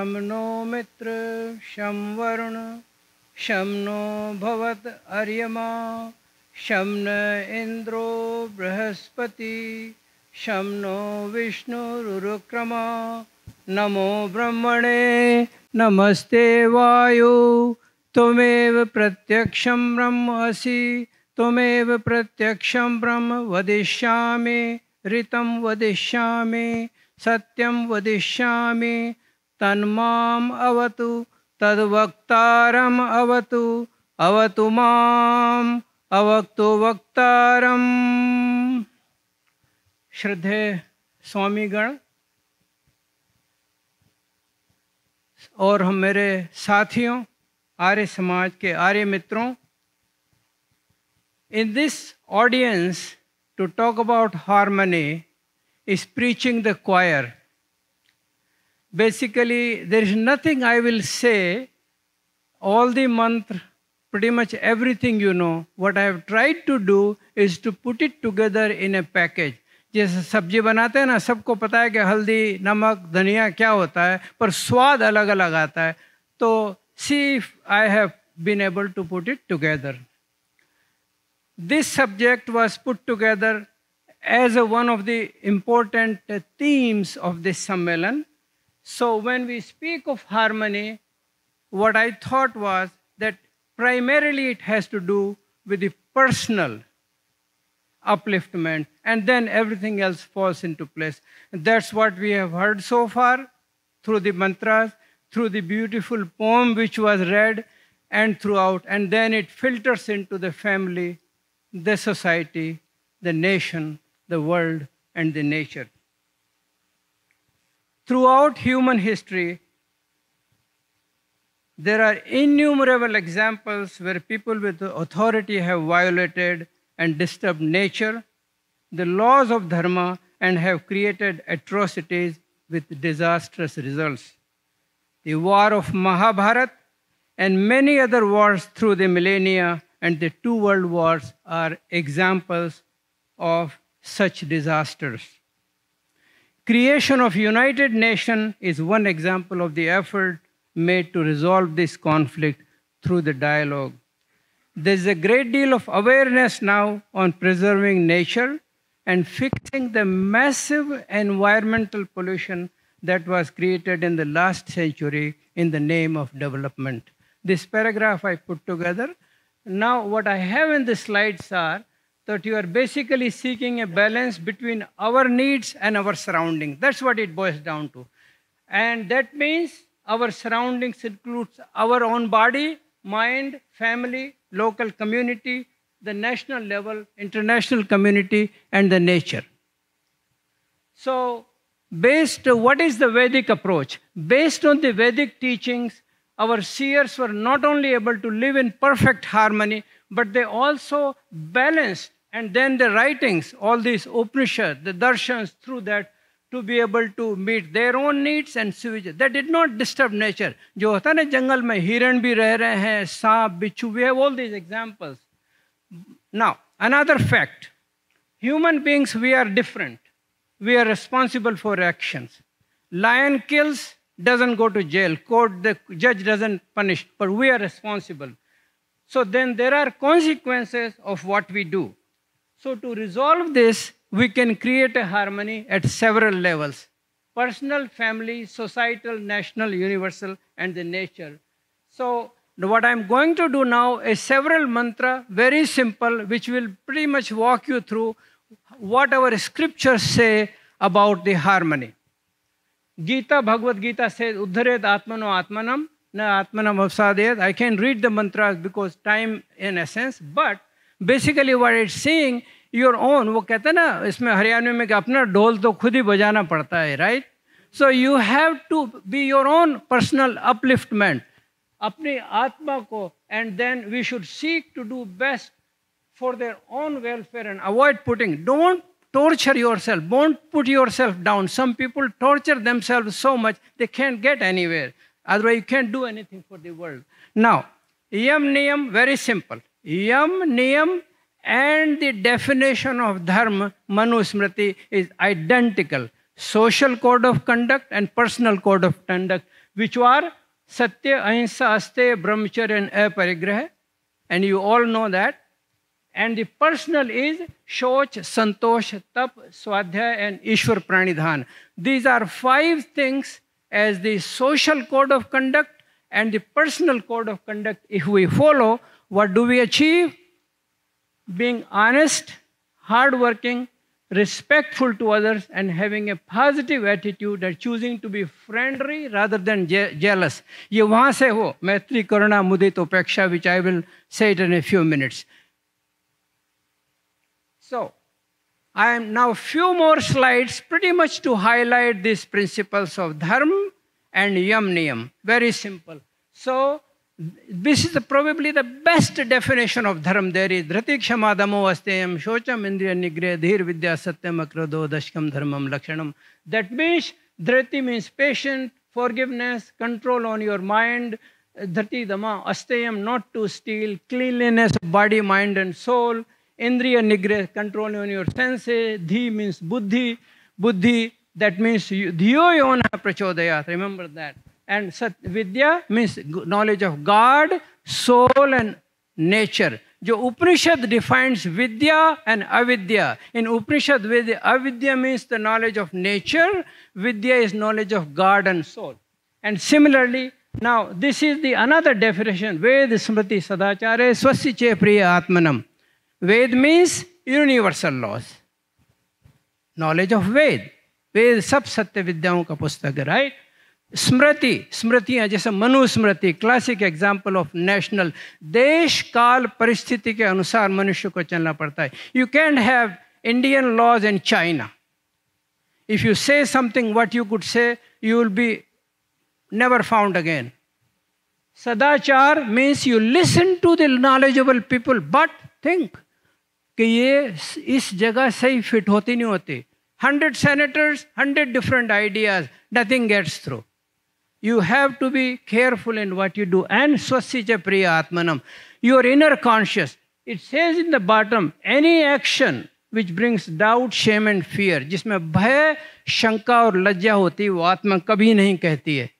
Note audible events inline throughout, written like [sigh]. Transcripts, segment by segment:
शम नो मित्र शं वरुण शं नो भवत् अर्यमा शं न इन्द्रो बृहस्पति शम नो विष्णुरुरुक्रमा नमो ब्रह्मणे नमस्ते वायु त्वमेव प्रत्यक्ष ब्रह्म असि त्वमेव प्रत्यक्षं ब्रह्म वदिष्यामि ऋतं वदिष्यामि सत्यम वदिष्यामि तन्माम अवतु तद्वक्तारम अवतु अवतु माम अवक्तु वक्तारम श्रद्धे स्वामीगण और हम मेरे साथियों आर्य समाज के आर्य मित्रों in this audience to talk about harmony is preaching the choir basically there is nothing I will say. All the mantra, pretty much everything you know. What I have tried to do is to put it together in a package. जैसे सब्जी बनाते हैं ना सबको पता है कि हल्दी नमक धनिया क्या होता है पर स्वाद अलग अलग आता है तो see I have been able to put it together this subject was put together as one of the important themes of this sammelan So when we speak of harmony, what I thought was that primarily it has to do with the personal upliftment, and then everything else falls into place. And that's what we have heard so far through the mantras, through the beautiful poem which was read, and throughout, and then it filters into the family, the society, the nation, the world, and the nature. Throughout human history, there are innumerable examples where people with authority have violated and disturbed nature, the laws of dharma, and have created atrocities with disastrous results. The war of Mahabharata and many other wars through the millennia and the two world wars are examples of such disasters. Creation of United Nations is one example of the effort made to resolve this conflict through the dialogue. There's a great deal of awareness now on preserving nature and fixing the massive environmental pollution that was created in the last century in the name of development. This paragraph I put together. Now, what I have in the slides are that you are basically seeking a balance between our needs and our surroundings. That's what it boils down to. And that means our surroundings includes our own body, mind, family, local community, the national level, international community, and the nature. So based what is the Vedic approach? Based on the Vedic teachings, our seers were not only able to live in perfect harmony, but they also balanced and then the writings, all these Upanishads, the darshans, through that, to be able to meet their own needs and sewage. That did not disturb nature. जो होता ना जंगल में हिरण भी रह रहे हैं सांप bichu, we have all these examples. Now another fact: human beings, we are different. We are responsible for actions. Lion kills, does doesn't go to jail court the judge doesn't punish but we are responsible so then there are consequences of what we do so to resolve this, we can create a harmony at several levels. Personal, family, societal, national, universal, and the nature. So what I'm going to do now is several mantra, very simple, which will pretty much walk you through what our scriptures say about the harmony. Gita, Bhagavad Gita says, Uddharet Atmano Atmanam, Na Atmanam Avsadeyat. I can read the mantras because time in essence, but Basically, what it's saying, your own. वो कहते ना इसमें हरियाणवी में कि अपना ढोल तो खुद ही बजाना पड़ता है right? So you have to be your own personal upliftment, अपनी आत्मा को then we should seek to do best for their own welfare and avoid putting. Don't torture yourself. Don't put yourself down. Some people torture themselves so much they can't get anywhere. Otherwise, you can't do anything for the world. Now, yam niyam, very simple. यम नियम and the definition of dharma Manusmriti is identical social code of conduct and personal code of conduct which are satya ahimsa asteya brahmacharya and aparigraha and you all know that and the personal is shaucha santosh tapas swadhyaya and Ishwar pranidhan these are five things as the social code of conduct and the personal code of conduct if we follow What do we achieve? Being honest, hardworking, respectful to others, and having a positive attitude and choosing to be friendly rather than je jealous. ये वहाँ से हो मैत्री करुणा मुदित उपेक्षा which I will say it in a few minutes. So, I am now few more slides pretty much to highlight these principles of dharma and yam niyam. Very simple. So, this is the, probably the best definition of dharma there is dhrati kshama damo asteyam shocham indriya nigre, dhir vidya satyam akrado dashkam dharmam lakshanam that means dhrati means patient forgiveness control on your mind dhrati dama asteyam not to steal cleanliness of body mind and soul indriya nigre, control on your senses dhi means buddhi buddhi that means dhiyo yona prachodayat remember that and Sat Vidya means knowledge of God, soul, and nature. Jo Upanishad defines Vidya and Avidya. In Upanishad, Vidya, Avidya means the knowledge of nature. Vidya is knowledge of God and soul. And similarly, now this is the another definition. Ved Smriti Sadachare Swasi Che Priya Atmanam. Ved means universal laws. Knowledge of Ved. Ved sab Satya Vidyaon ka pustak, right? Smriti स्मृतियां जैसे Manusmriti classic example of national desh kaal परिस्थिति के अनुसार मनुष्य को चलना पड़ता है you can have Indian laws in China if you say something what you could say you will be never found again sadachar means you listen to the knowledgeable people but think कि ये इस जगह सही फिट होती नहीं होती hundred senators hundred different ideas nothing gets through You have to be careful in what you do. And swasija priya atmanam, your inner conscious. It says in the bottom, any action which brings doubt, shame and fear, jisme bhay shanka aur lajja hoti है वो आत्मा कभी नहीं कहती है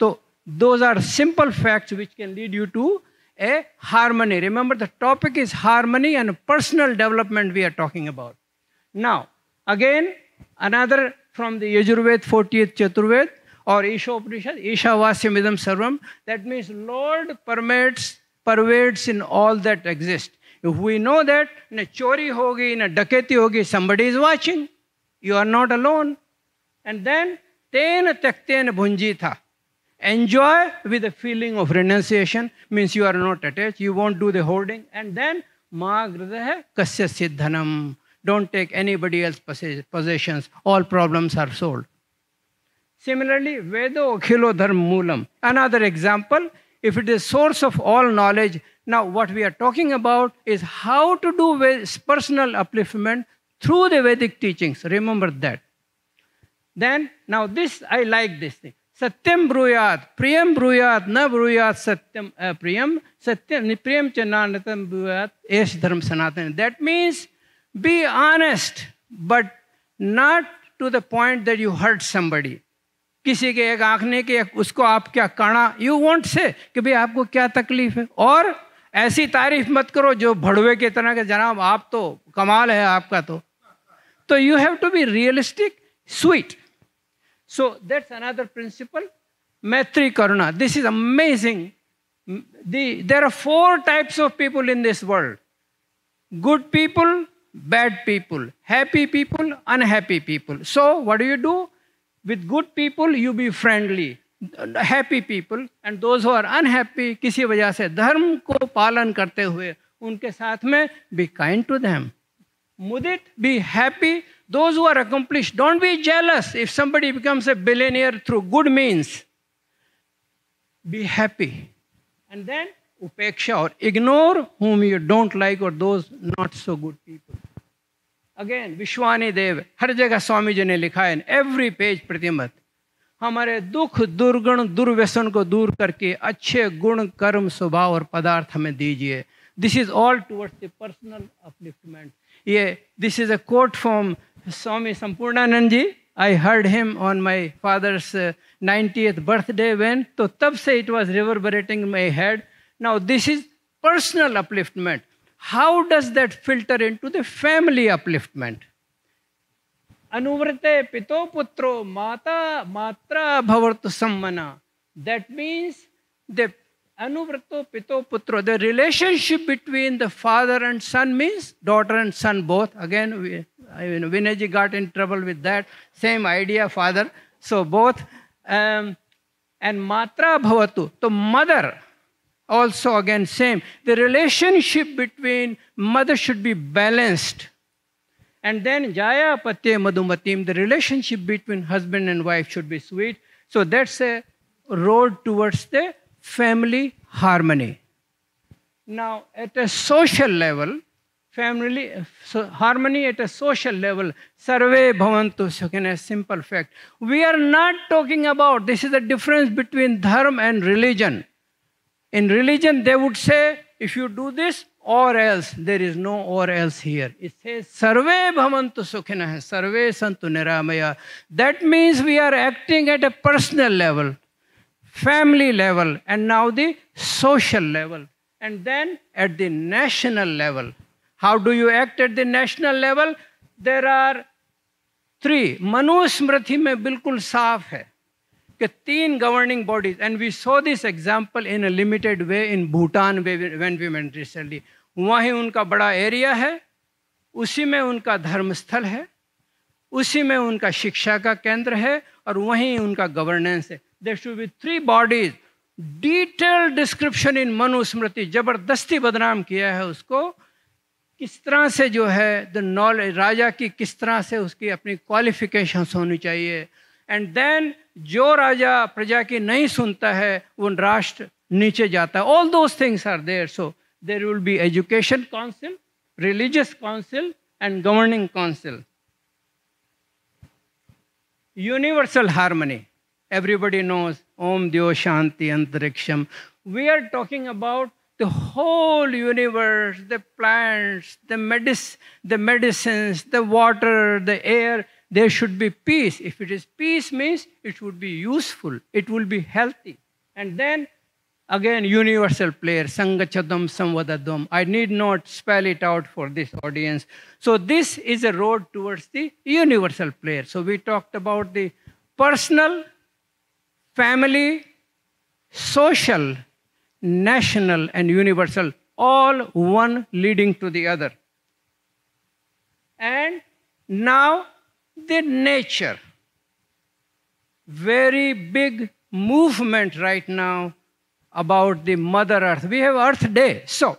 तो those are simple facts which can lead you to a harmony. Remember, the topic is harmony and personal development we are talking about. Now, again, another from the Yajurved, 40th Chaturved. or Isha Upanishad, Isha Vasyam Idam Sarvam, that means Lord permits, pervades in all that exists. If we know that, in a chori hogi, in a daketi hogi, somebody is watching. You are not alone. And then, ten tekten bhunjitha. Enjoy with a feeling of renunciation, means you are not attached, you won't do the holding. And then, ma hai kasya siddhanam. Don't take anybody else's possessions. All problems are solved. Similarly, Vedo Akhilo Dharma Another example, if it is source of all knowledge, now what we are talking about is how to do personal upliftment through the Vedic teachings. Remember that. Then, now this, I like this thing. Satyam bruyat, priyam bruyat, na bruyat satyam uh, priyam, satyam priyam chananatam bruyat, esh dharma sanatana. That means be honest, but not to the point that you hurt somebody. किसी के एक आंखने के एक उसको आप क्या कणा you want से कि भाई आपको क्या तकलीफ है और ऐसी तारीफ मत करो जो भड़वे की तरह के जनाब आप तो कमाल है आपका तो तो you have to be realistic sweet so that's another principle maitri karuna this is amazing there are four types of people in this world good people bad people happy people unhappy people so what you do with good people you be friendly happy people and those who are unhappy किसी वजह से धर्म को पालन करते हुए उनके साथ में be kind to them mudita be happy those who are accomplish don't be jealous if somebody becomes a billionaire through good means be happy and then upeksha और ignore whom you don't like और those not so good people again विश्वानी देव हर जगह स्वामी जी ने लिखा है every page प्रतिमत हमारे दुख दुर्गुण दुर्व्यसन को दूर करके अच्छे गुण कर्म स्वभाव और पदार्थ हमें दीजिए this is all towards the personal upliftment ये this is a quote from Swami Sampurnanand ji I heard him on my father's ninety birthday when तो तब से it was berating my head now this is personal upliftment how does that filter into the family upliftment? Anuvrate pito putro mata matra bhavartu sammana. That means the anuvrto pito putro, the relationship between the father and son means daughter and son both. Again, we, I mean, got in trouble with that. Same idea, father. So both. Um, and matra bhavatu. the mother, also again same. The relationship between mother should be balanced. And then Jaya Patye Madhumatim, the relationship between husband and wife should be sweet. So that's a road towards the family harmony. Now, at a social level, family so harmony at a social level, survey bhavantu sukhin, a simple fact. We are not talking about, this is the difference between dharma and religion. In religion, they would say, if you do this, or else. There is no or else here. It says, Sarve bhavantu sukhinaha, sarve santu niramaya. That means we are acting at a personal level, family level, and now the social level, and then at the national level. How do you act at the national level? There are three. Manu smriti mein bilkul saaf hai. कि तीन governing bodies and we so this example in a limited way in Bhutan way when we went recently वहीं उनका बड़ा area है उसी में उनका धर्मस्थल है उसी में उनका शिक्षा का केंद्र है और वहीं उनका गवर्नेंस है there should be three bodies detail description in Manusmriti जबरदस्ती बदनाम किया है उसको किस तरह से जो है द नॉलेज राजा की किस तरह से उसकी अपनी क्वालिफिकेशंस होनी चाहिए एंड देन जो राजा प्रजा की नहीं सुनता है वो राष्ट्र नीचे जाता है ऑल दो things are there so there will be education council religious council and governing council universal harmony everybody knows ओम दियो शांति अंतरिक्षम we are talking about the whole universe the plants the मेडिस the medicine the water the air there should be peace. If it is peace means it would be useful, it will be healthy. And then again, universal player, Sangachadam Samvadadam. I need not spell it out for this audience. So this is a road towards the universal player. So we talked about the personal, family, social, national and universal, all one leading to the other. And now the nature. Very big movement right now about the Mother Earth. We have Earth Day. So,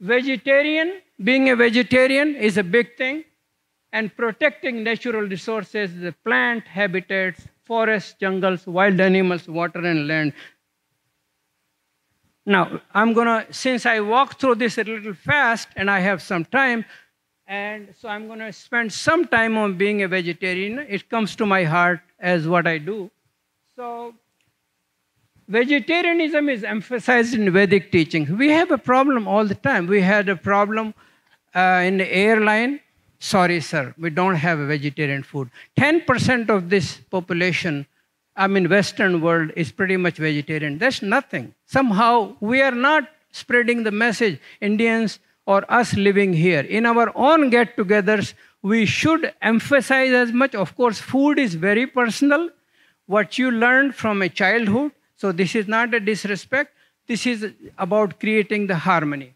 vegetarian, being a vegetarian is a big thing, and protecting natural resources, the plant habitats, forests, jungles, wild animals, water, and land. Now, I'm gonna, since I walk through this a little fast and I have some time, and so I'm going to spend some time on being a vegetarian. It comes to my heart as what I do. So vegetarianism is emphasized in Vedic teachings. We have a problem all the time. We had a problem uh, in the airline. Sorry, sir, we don't have vegetarian food. 10% of this population, I mean, Western world is pretty much vegetarian. That's nothing. Somehow we are not spreading the message. Indians, or us living here. In our own get togethers, we should emphasize as much. Of course, food is very personal. What you learned from a childhood, so this is not a disrespect. This is about creating the harmony.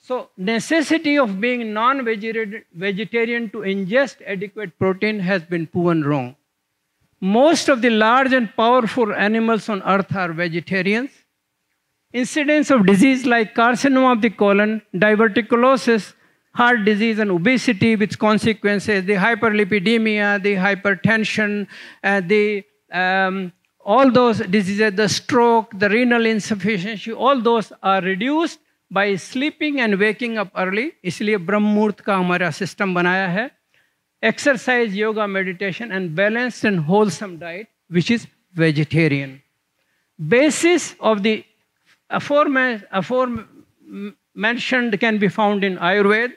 So necessity of being non-vegetarian to ingest adequate protein has been proven wrong. Most of the large and powerful animals on earth are vegetarians. Incidence of disease like carcinoma of the colon, diverticulosis, heart disease and obesity with consequences, the hyperlipidemia, the hypertension, uh, the um, all those diseases, the stroke, the renal insufficiency, all those are reduced by sleeping and waking up early. इसलिए ब्रह्म का हमारा system बनाया है exercise, yoga, meditation, and balanced and wholesome diet, which is vegetarian. Basis of the Aforema, aforementioned can be found in Ayurved.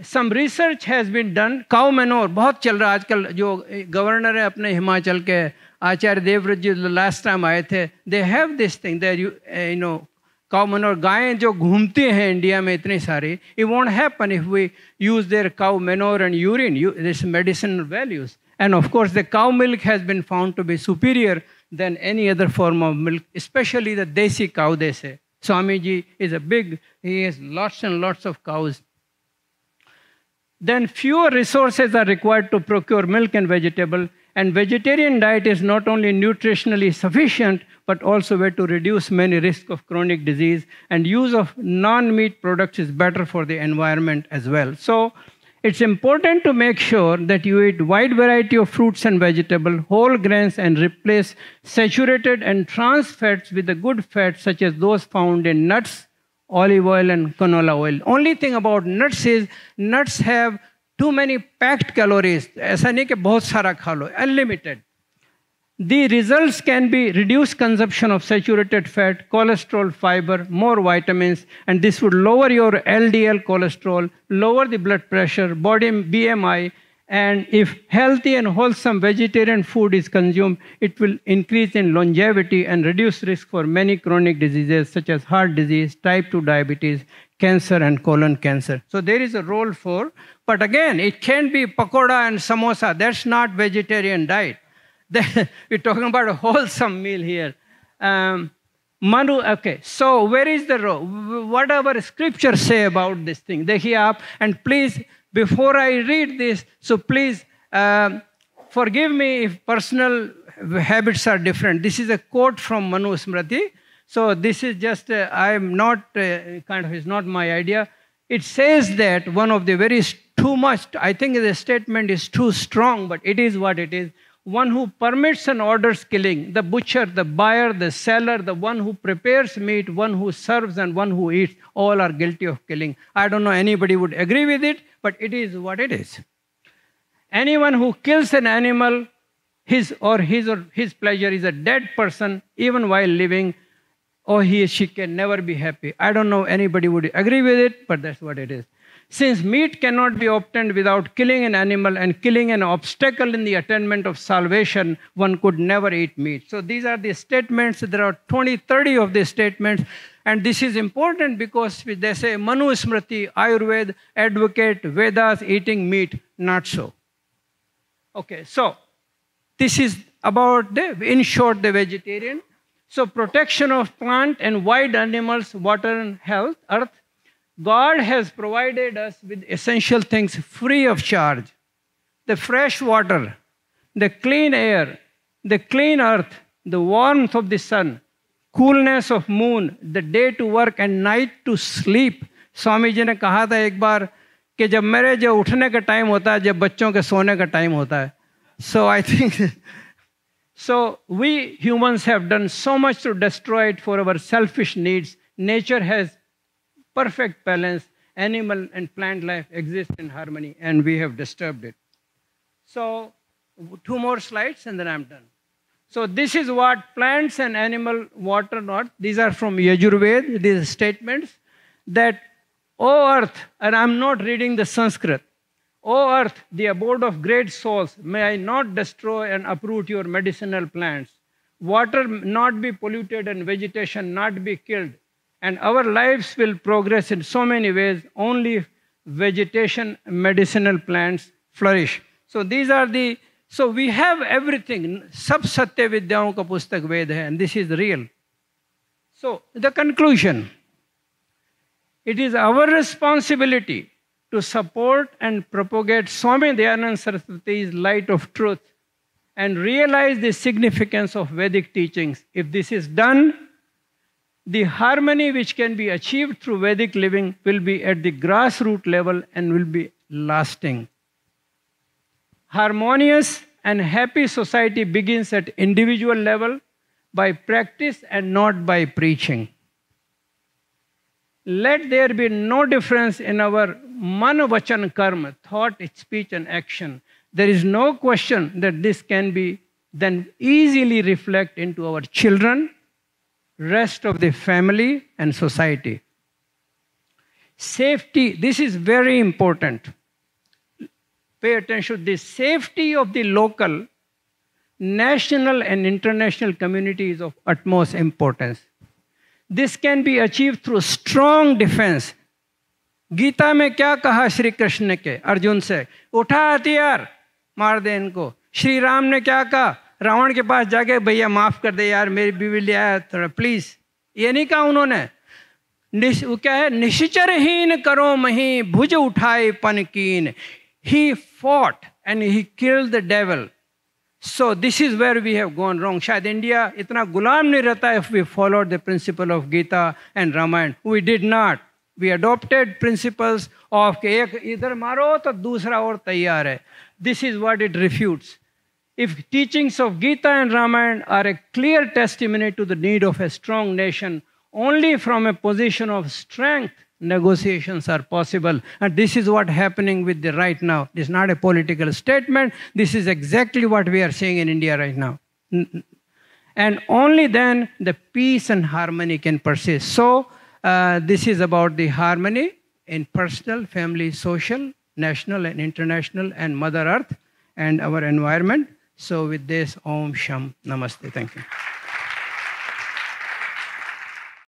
Some research has been done. Cow manure, बहुत चल रहा आजकल जो governor है अपने हिमाचल के आचार्य देवव्रत जी last time आए थे, they have this thing that you know cow manure. गायें जो घूमती हैं इंडिया में इतनी सारी, it won't happen if we use their cow manure and urine. This medicinal values and of course the cow milk has been found to be superior than any other form of milk, especially the desi cow, they say. Swamiji is a big, he has lots and lots of cows. Then fewer resources are required to procure milk and vegetable, and vegetarian diet is not only nutritionally sufficient, but also way to reduce many risks of chronic disease, and use of non-meat products is better for the environment as well. So it's important to make sure that you eat wide variety of fruits and vegetables, whole grains, and replace saturated and trans fats with the good fats such as those found in nuts, olive oil, and canola oil. Only thing about nuts is nuts have too many packed calories. ऐसा नहीं कि बहुत सारा खा लो, unlimited. The results can be reduced consumption of saturated fat, cholesterol, fiber, more vitamins, and this would lower your LDL cholesterol, lower the blood pressure, body BMI, and if healthy and wholesome vegetarian food is consumed, it will increase in longevity and reduce risk for many chronic diseases such as heart disease, type 2 diabetes, cancer and colon cancer. So there is a role for, but again, it can be pakoda and samosa. That's not vegetarian diet. [laughs] We're talking about a wholesome meal here. Um, Manu, okay, so where is the row? What our scriptures say about this thing? They hear up, and please, before I read this, so please um, forgive me if personal habits are different. This is a quote from Manu Smriti. So this is just, uh, I'm not, uh, kind of, it's not my idea. It says that one of the very too much, I think the statement is too strong, but it is what it is one who permits and orders killing, the butcher, the buyer, the seller, the one who prepares meat, one who serves, and one who eats, all are guilty of killing. I don't know anybody would agree with it, but it is what it is. Anyone who kills an animal, his or his or his pleasure is a dead person, even while living, or he or she can never be happy. I don't know anybody would agree with it, but that's what it is. Since meat cannot be obtained without killing an animal and killing an obstacle in the attainment of salvation, one could never eat meat. So these are the statements. There are 20, 30 of these statements. And this is important because they say Manu Smriti, Ayurveda, advocate Vedas eating meat. Not so. Okay, so this is about the, in short, the vegetarian. So protection of plant and wild animals, water and health, earth, God has provided us with essential things free of charge the fresh water, the clean air, the clean earth, the warmth of the sun, coolness of moon, the day to work and night to sleep. Swami ji ne kaha tha ek bar ke jab mere jo uthne ka time hota hai jab bachchon ke sone ka time hota hai. So I think [laughs] so we humans have done so much to destroy it for our selfish needs. Nature has perfect balance, animal and plant life exist in harmony, and we have disturbed it. So two more slides, and then I'm done. So this is what plants and animal water not. These are from Yajurveda, these statements that, O earth, and I'm not reading the Sanskrit, O earth, the abode of great souls, may I not destroy and uproot your medicinal plants. Water not be polluted and vegetation not be killed. And our lives will progress in so many ways, only vegetation, medicinal plants flourish. So these are the, so we have everything. Sab satya vidyaon ka pustak ved hai, and this is real. So the conclusion, it is our responsibility to support and propagate Swami Dayanand Saraswati's light of truth and realize the significance of Vedic teachings. If this is done, the harmony which can be achieved through Vedic living will be at the grassroots level and will be lasting. Harmonious and happy society begins at individual level by practice and not by preaching. Let there be no difference in our man vachan karma, thought, speech, and action. There is no question that this can be then easily reflect into our children rest of the family and society. Safety, this is very important. Pay attention, the safety of the local, national and international community is of utmost importance. This can be achieved through strong defense. Gita में क्या कहा श्री कृष्ण के अर्जुन से उठा हथियार मार दे इनको श्री राम ने क्या कहा रावण के पास जाके भैया माफ़ कर दे यार मेरी बीवी ले आया थोड़ा प्लीज़ ये नहीं कहा उन्होंने निश क्या है निश्चरहीन करो मही भुज उठाए पनकीन he fought and he kill the devil so this is where we have gone wrong शायद इंडिया इतना गुलाम नहीं रहता if we follow the principle of Gita and Ramayan we did not we adopted principles of एक इधर मारो तो दूसरा और तैयार है this is what it refutes if teachings of Gita and Ramayana are a clear testimony to the need of a strong nation, only from a position of strength negotiations are possible. And this is what happening with the right now. This is not a political statement. This is exactly what we are seeing in India right now. And only then the peace and harmony can persist. So uh, this is about the harmony in personal, family, social, national and international and Mother Earth and our environment. So with this, Om Sham Namaste. Thank you.